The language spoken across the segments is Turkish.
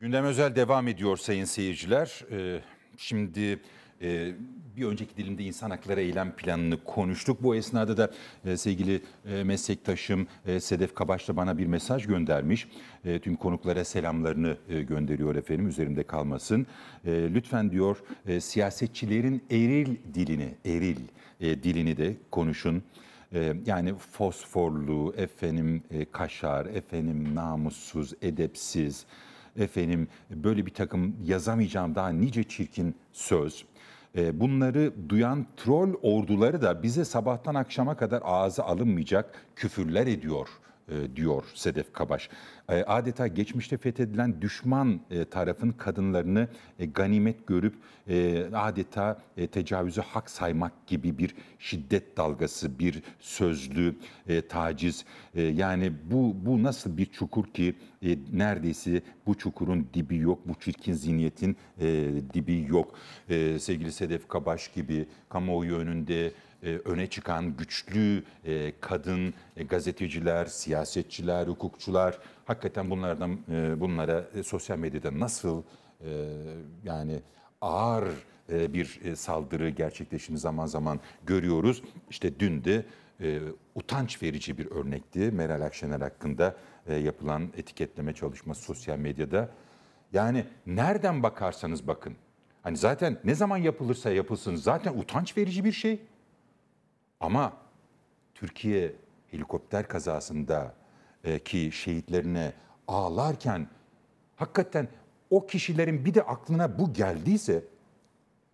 Gündem özel devam ediyor sayın seyirciler. Ee, şimdi e, bir önceki dilimde insan hakları eylem planını konuştuk. Bu esnada da e, sevgili e, meslektaşım Sedef Kabaş da bana bir mesaj göndermiş. tüm konuklara selamlarını gönderiyor efendim üzerimde kalmasın. lütfen diyor siyasetçilerin eril dilini, eril dilini de konuşun yani fosforlu, efendim kaşar, efendim namussuz, edepsiz, efendim böyle bir takım yazamayacağım daha nice çirkin söz. E, bunları duyan troll orduları da bize sabahtan akşama kadar ağzı alınmayacak küfürler ediyor.'' E, diyor Sedef Kabaş. E, adeta geçmişte fethedilen düşman e, tarafın kadınlarını e, ganimet görüp adeta tecavüzü hak saymak gibi bir şiddet dalgası, bir sözlü taciz. yani bu bu nasıl bir çukur ki neredeyse bu çukurun dibi yok, bu çirkin zihniyetin dibi yok. sevgili Sedef Kabaş gibi kamuoyu önünde e, öne çıkan güçlü e, kadın e, gazeteciler, siyasetçiler, hukukçular hakikaten bunlardan bunlara sosyal medyada nasıl yani ağır bir saldırı gerçekleştiğini zaman zaman görüyoruz. İşte dün de utanç verici bir örnekti Meral Akşener hakkında yapılan etiketleme çalışması sosyal medyada. Yani nereden bakarsanız bakın. Hani zaten ne zaman yapılırsa yapılsın zaten utanç verici bir şey. Ama Türkiye helikopter kazasında e, ki şehitlerine ağlarken hakikaten o kişilerin bir de aklına bu geldiyse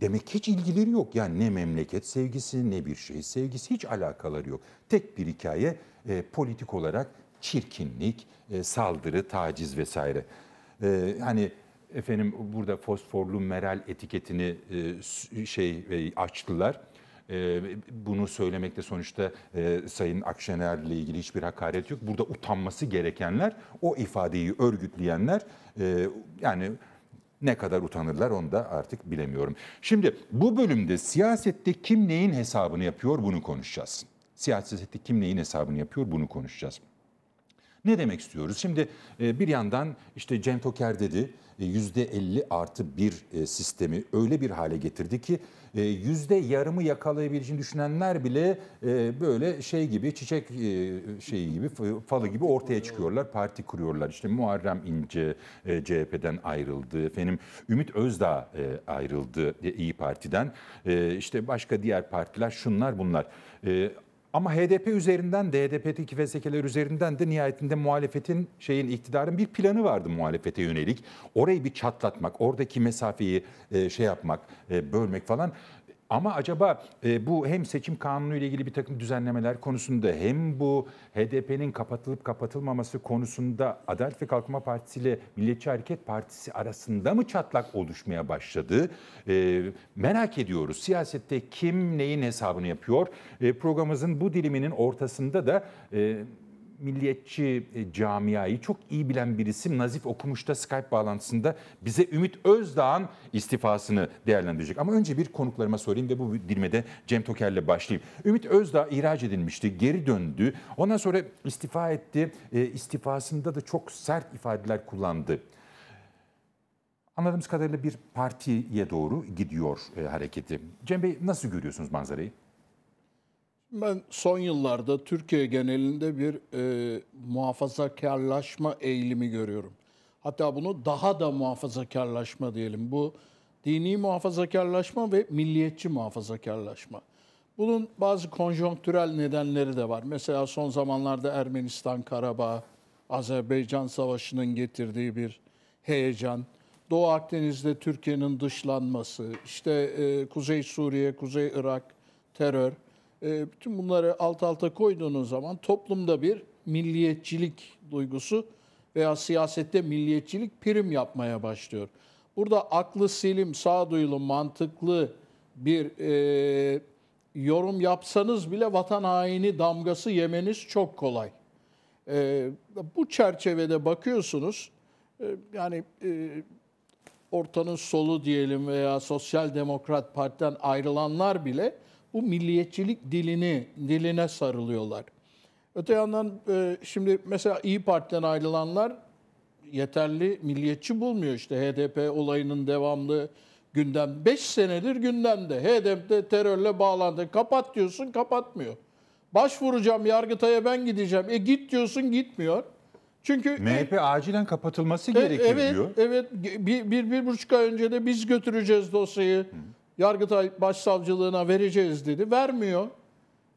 demek hiç ilgileri yok. Yani ne memleket sevgisi ne bir şey sevgisi hiç alakaları yok. Tek bir hikaye e, politik olarak çirkinlik, e, saldırı, taciz vesaire. E, hani efendim burada fosforlu meral etiketini e, şey e, açtılar. E, bunu söylemekte sonuçta e, Sayın Akşener'le ilgili hiçbir hakaret yok. Burada utanması gerekenler, o ifadeyi örgütleyenler e, yani ne kadar utanırlar onu da artık bilemiyorum. Şimdi bu bölümde siyasette kim neyin hesabını yapıyor bunu konuşacağız. Siyasette kim neyin hesabını yapıyor bunu konuşacağız. Ne demek istiyoruz? Şimdi e, bir yandan işte Cem Toker dedi %50 e, artı bir e, sistemi öyle bir hale getirdi ki yüzde yarımı yakalayabileceğini düşünenler bile böyle şey gibi çiçek şeyi gibi falı gibi ortaya çıkıyorlar, parti kuruyorlar. İşte Muharrem İnce CHP'den ayrıldı, efendim Ümit Özdağ ayrıldı İyi Parti'den. işte başka diğer partiler şunlar bunlar. Ama HDP üzerinden de HDP'deki fezlekeler üzerinden de nihayetinde muhalefetin şeyin iktidarın bir planı vardı muhalefete yönelik. Orayı bir çatlatmak, oradaki mesafeyi e, şey yapmak, e, bölmek falan. Ama acaba e, bu hem seçim kanunu ile ilgili bir takım düzenlemeler konusunda hem bu HDP'nin kapatılıp kapatılmaması konusunda Adalet ve Kalkınma Partisi ile Milliyetçi Hareket Partisi arasında mı çatlak oluşmaya başladı? E, merak ediyoruz. Siyasette kim neyin hesabını yapıyor? E, programımızın bu diliminin ortasında da e, milliyetçi e, camiayı çok iyi bilen birisi Nazif Okumuş'ta Skype bağlantısında bize Ümit Özdağ'ın istifasını değerlendirecek. Ama önce bir konuklarıma sorayım ve bu dilmede Cem Toker'le başlayayım. Ümit Özdağ ihraç edilmişti, geri döndü. Ondan sonra istifa etti. E, istifasında da çok sert ifadeler kullandı. Anladığımız kadarıyla bir partiye doğru gidiyor e, hareketi. Cem Bey nasıl görüyorsunuz manzarayı? Ben son yıllarda Türkiye genelinde bir e, muhafazakarlaşma eğilimi görüyorum. Hatta bunu daha da muhafazakarlaşma diyelim. Bu dini muhafazakarlaşma ve milliyetçi muhafazakarlaşma. Bunun bazı konjonktürel nedenleri de var. Mesela son zamanlarda Ermenistan, Karabağ, Azerbaycan Savaşı'nın getirdiği bir heyecan. Doğu Akdeniz'de Türkiye'nin dışlanması, işte e, Kuzey Suriye, Kuzey Irak, terör. Ee, bütün bunları alt alta koyduğunuz zaman toplumda bir milliyetçilik duygusu veya siyasette milliyetçilik prim yapmaya başlıyor. Burada aklı selim, sağduyulu, mantıklı bir e, yorum yapsanız bile vatan haini damgası yemeniz çok kolay. E, bu çerçevede bakıyorsunuz, e, yani e, ortanın solu diyelim veya Sosyal Demokrat Parti'den ayrılanlar bile bu milliyetçilik dilini diline sarılıyorlar. Öte yandan e, şimdi mesela İyi Parti'den ayrılanlar yeterli milliyetçi bulmuyor işte HDP olayının devamlı gündem. 5 senedir gündemde. HDP'de terörle bağlandı. Kapat diyorsun kapatmıyor. Başvuracağım Yargıtay'a ben gideceğim. E git diyorsun gitmiyor. Çünkü MHP e, acilen kapatılması e, gerekir evet, diyor. Evet, bir, bir, bir buçuk ay önce de biz götüreceğiz dosyayı. Hı Yargıtay Başsavcılığına vereceğiz dedi. Vermiyor.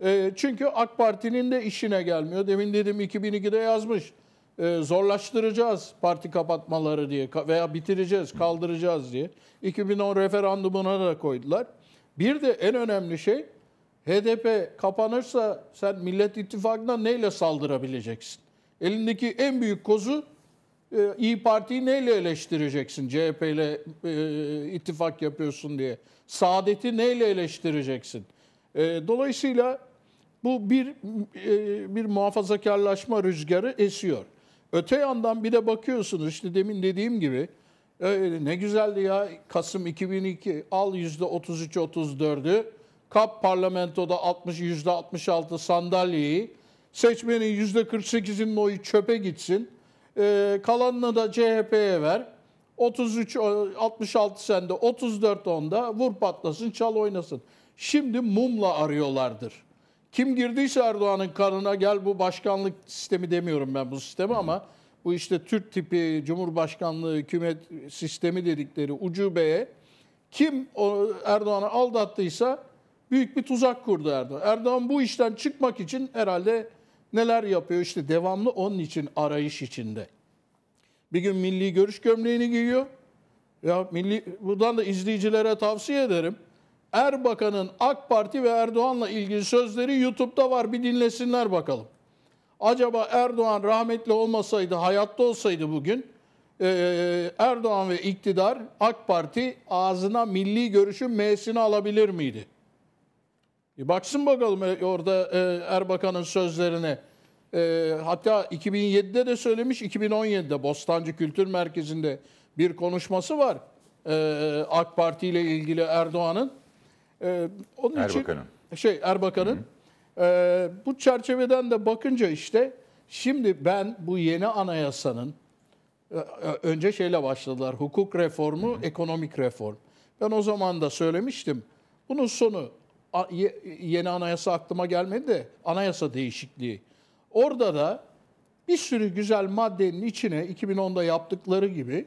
E, çünkü AK Parti'nin de işine gelmiyor. Demin dedim 2002'de yazmış. E, zorlaştıracağız parti kapatmaları diye veya bitireceğiz, kaldıracağız diye. 2010 referandumuna da koydular. Bir de en önemli şey HDP kapanırsa sen Millet İttifakı'na neyle saldırabileceksin? Elindeki en büyük kozu e, İyi Parti'yi neyle eleştireceksin? CHP ile e, ittifak yapıyorsun diye. Saadet'i neyle eleştireceksin? E, dolayısıyla bu bir e, bir muhafazakarlaşma rüzgarı esiyor. Öte yandan bir de bakıyorsunuz işte demin dediğim gibi e, ne güzeldi ya Kasım 2002 al yüzde %33-34'ü kap parlamentoda 60 yüzde %66 sandalyeyi seçmenin yüzde %48'inin oyu çöpe gitsin. E, kalanını da CHP'ye ver. 33 66 sende, 34 onda vur patlasın, çal oynasın. Şimdi mumla arıyorlardır. Kim girdiyse Erdoğan'ın kanına gel bu başkanlık sistemi demiyorum ben bu sistemi ama bu işte Türk tipi cumhurbaşkanlığı hükümet sistemi dedikleri ucubeye kim Erdoğan'ı aldattıysa büyük bir tuzak kurdu Erdoğan. Erdoğan bu işten çıkmak için herhalde neler yapıyor? İşte devamlı onun için arayış içinde. Bir gün milli görüş gömleğini giyiyor. Ya milli buradan da izleyicilere tavsiye ederim. Erbakan'ın AK Parti ve Erdoğan'la ilgili sözleri YouTube'da var. Bir dinlesinler bakalım. Acaba Erdoğan rahmetli olmasaydı, hayatta olsaydı bugün e, e, Erdoğan ve iktidar AK Parti ağzına milli görüşün M'sini alabilir miydi? E baksın bakalım e, orada e, Erbakan'ın sözlerine. E, hatta 2007'de de söylemiş, 2017'de Bostancı Kültür Merkezi'nde bir konuşması var. AK Parti ile ilgili Erdoğan'ın. Onun Erbakan'ın. Şey Erbakan'ın. Bu çerçeveden de bakınca işte şimdi ben bu yeni anayasanın önce şeyle başladılar. Hukuk reformu, hı hı. ekonomik reform. Ben o zaman da söylemiştim. Bunun sonu yeni anayasa aklıma gelmedi de anayasa değişikliği. Orada da bir sürü güzel maddenin içine 2010'da yaptıkları gibi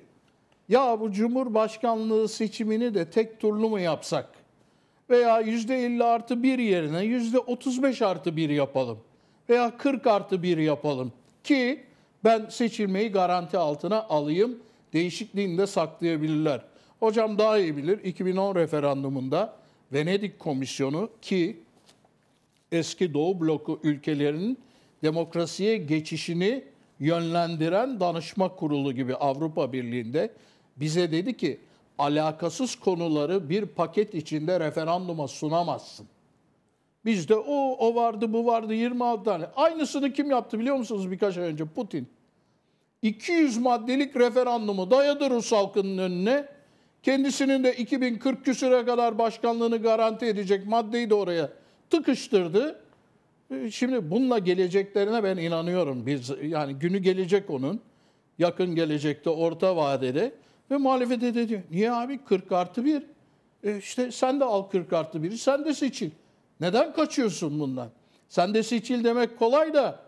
ya bu cumhurbaşkanlığı seçimini de tek turlu mu yapsak? Veya %50 artı 1 yerine %35 artı 1 yapalım. Veya 40 artı 1 yapalım. Ki ben seçilmeyi garanti altına alayım. Değişikliğini de saklayabilirler. Hocam daha iyi bilir 2010 referandumunda Venedik Komisyonu ki eski Doğu bloku ülkelerinin demokrasiye geçişini yönlendiren danışma kurulu gibi Avrupa Birliği'nde bize dedi ki alakasız konuları bir paket içinde referanduma sunamazsın. Bizde o, o vardı, bu vardı 26 tane. Aynısını kim yaptı biliyor musunuz birkaç ay önce? Putin. 200 maddelik referandumu dayadı Rus halkının önüne. Kendisinin de 2040 küsüre kadar başkanlığını garanti edecek maddeyi de oraya tıkıştırdı. E, şimdi bununla geleceklerine ben inanıyorum. Biz yani günü gelecek onun. Yakın gelecekte, orta vadede. Ve de ediyor. Niye abi 40 artı 1? E işte sen de al 40 artı 1'i sen de seçil. Neden kaçıyorsun bundan? Sen de seçil demek kolay da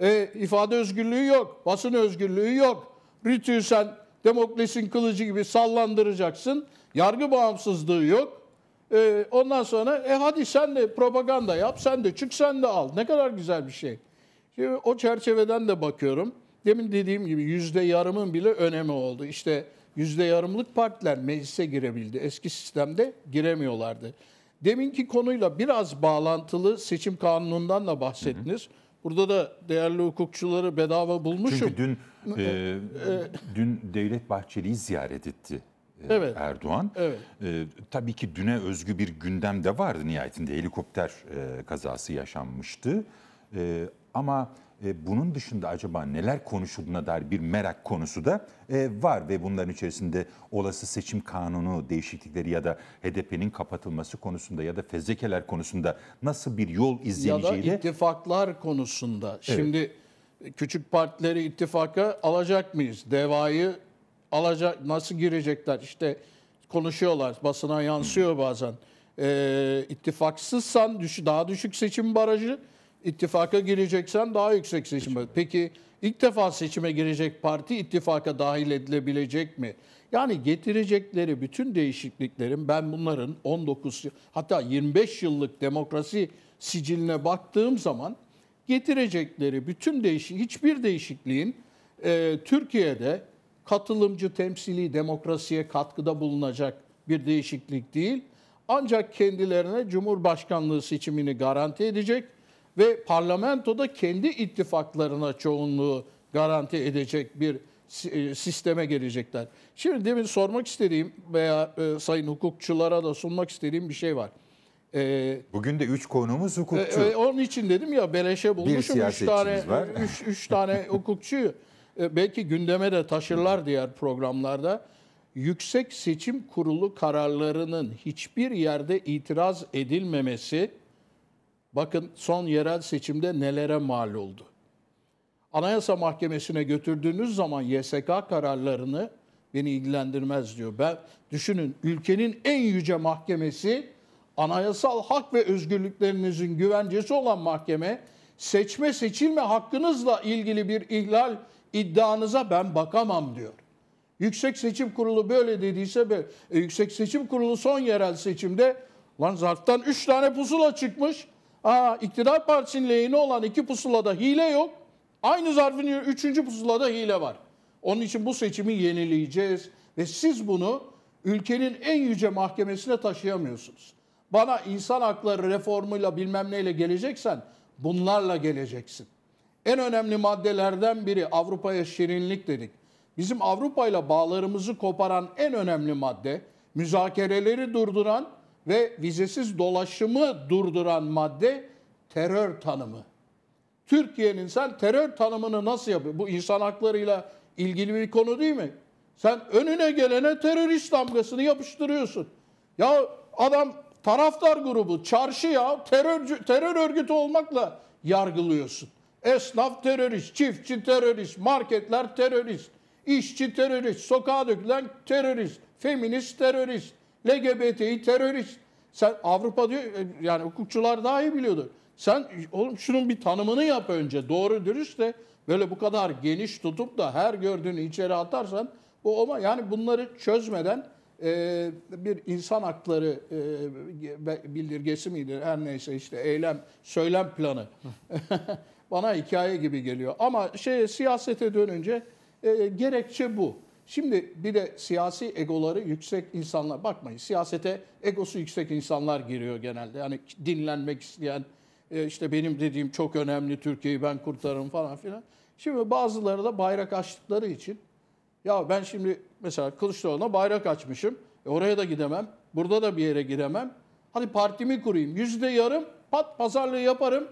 e, ifade özgürlüğü yok, basın özgürlüğü yok. Rütü'yü sen Demokrasinin kılıcı gibi sallandıracaksın. Yargı bağımsızlığı yok. E, ondan sonra e hadi sen de propaganda yap, sen de çık, sen de al. Ne kadar güzel bir şey. Şimdi o çerçeveden de bakıyorum. Demin dediğim gibi yüzde yarımın bile önemi oldu. İşte yüzde yarımlık partiler meclise girebildi. Eski sistemde giremiyorlardı. Deminki konuyla biraz bağlantılı seçim kanunundan da bahsettiniz. Hı hı. Burada da değerli hukukçuları bedava bulmuşum. Çünkü dün e, e, e, dün Devlet Bahçeli'yi ziyaret etti e, evet. Erdoğan. Evet. E, tabii ki düne özgü bir gündem de vardı nihayetinde helikopter e, kazası yaşanmıştı. E, ama e, bunun dışında acaba neler konuşulduğuna dair bir merak konusu da e, var ve bunların içerisinde olası seçim kanunu değişiklikleri ya da HDP'nin kapatılması konusunda ya da fezlekeler konusunda nasıl bir yol izleneceği Ya da ittifaklar konusunda. Evet. Şimdi küçük partileri ittifaka alacak mıyız? Deva'yı alacak nasıl girecekler? işte konuşuyorlar basına yansıyor hmm. bazen. Ee, ittifaksızsan düş, daha düşük seçim barajı ittifaka gireceksen daha yüksek seçime. Peki ilk defa seçime girecek parti ittifaka dahil edilebilecek mi? Yani getirecekleri bütün değişikliklerin ben bunların 19 hatta 25 yıllık demokrasi siciline baktığım zaman getirecekleri bütün değişik hiçbir değişikliğin e, Türkiye'de katılımcı temsili demokrasiye katkıda bulunacak bir değişiklik değil. Ancak kendilerine Cumhurbaşkanlığı seçimini garanti edecek ve parlamentoda kendi ittifaklarına çoğunluğu garanti edecek bir e, sisteme gelecekler. Şimdi demin sormak istediğim veya e, sayın hukukçulara da sunmak istediğim bir şey var. E, Bugün de üç konumuz hukukçu. E, e, onun için dedim ya beleşe bulmuşum üç tane, var. E, üç, üç tane hukukçu. E, belki gündeme de taşırlar diğer programlarda. Yüksek Seçim Kurulu kararlarının hiçbir yerde itiraz edilmemesi bakın son yerel seçimde nelere mal oldu. Anayasa Mahkemesi'ne götürdüğünüz zaman YSK kararlarını beni ilgilendirmez diyor. Ben düşünün ülkenin en yüce mahkemesi anayasal hak ve özgürlüklerinizin güvencesi olan mahkeme seçme seçilme hakkınızla ilgili bir ihlal iddianıza ben bakamam diyor. Yüksek Seçim Kurulu böyle dediyse be, e, Yüksek Seçim Kurulu son yerel seçimde lan zarftan 3 tane pusula çıkmış. Aa, iktidar partisinin lehine olan iki pusulada hile yok. Aynı zarfın üçüncü pusulada hile var. Onun için bu seçimi yenileyeceğiz. Ve siz bunu ülkenin en yüce mahkemesine taşıyamıyorsunuz. Bana insan hakları reformuyla bilmem neyle geleceksen bunlarla geleceksin. En önemli maddelerden biri Avrupa'ya şirinlik dedik. Bizim Avrupa ile bağlarımızı koparan en önemli madde müzakereleri durduran ve vizesiz dolaşımı durduran madde terör tanımı. Türkiye'nin sen terör tanımını nasıl yapıyor? Bu insan haklarıyla ilgili bir konu değil mi? Sen önüne gelene terörist damgasını yapıştırıyorsun. Ya adam taraftar grubu, çarşı ya terör, terör örgütü olmakla yargılıyorsun. Esnaf terörist, çiftçi terörist, marketler terörist, işçi terörist, sokağa dökülen terörist, feminist terörist, LGBT'yi terörist. Sen Avrupa diyor e, yani hukukçular daha iyi biliyordur. Sen oğlum şunun bir tanımını yap önce doğru dürüst de böyle bu kadar geniş tutup da her gördüğünü içeri atarsan bu ama yani bunları çözmeden e, bir insan hakları e, bildirgesi miydi her neyse işte eylem söylem planı bana hikaye gibi geliyor ama şey siyasete dönünce e, gerekçe bu. Şimdi bir de siyasi egoları yüksek insanlar bakmayın siyasete egosu yüksek insanlar giriyor genelde. Yani dinlenmek isteyen e, işte benim dediğim çok önemli Türkiye'yi ben kurtarırım falan filan. Şimdi bazıları da bayrak açtıkları için ya ben şimdi mesela Kılıçdaroğlu'na bayrak açmışım. E oraya da gidemem. Burada da bir yere giremem. Hadi partimi kurayım. Yüzde yarım pat pazarlığı yaparım.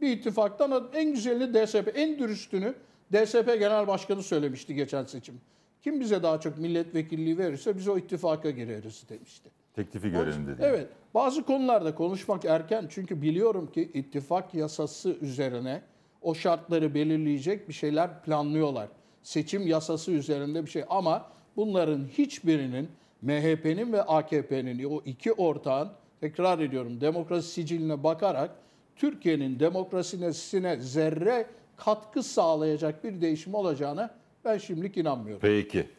Bir ittifaktan en güzelini DSP, en dürüstünü DSP Genel Başkanı söylemişti geçen seçim. Kim bize daha çok milletvekilliği verirse biz o ittifaka gireriz demişti. Teklifi görelim dedi. Evet. Bazı konularda konuşmak erken çünkü biliyorum ki ittifak yasası üzerine o şartları belirleyecek bir şeyler planlıyorlar. Seçim yasası üzerinde bir şey ama bunların hiçbirinin MHP'nin ve AKP'nin o iki ortağın tekrar ediyorum demokrasi siciline bakarak Türkiye'nin demokrasisine zerre katkı sağlayacak bir değişim olacağını ben şimdilik inanmıyorum. Peki.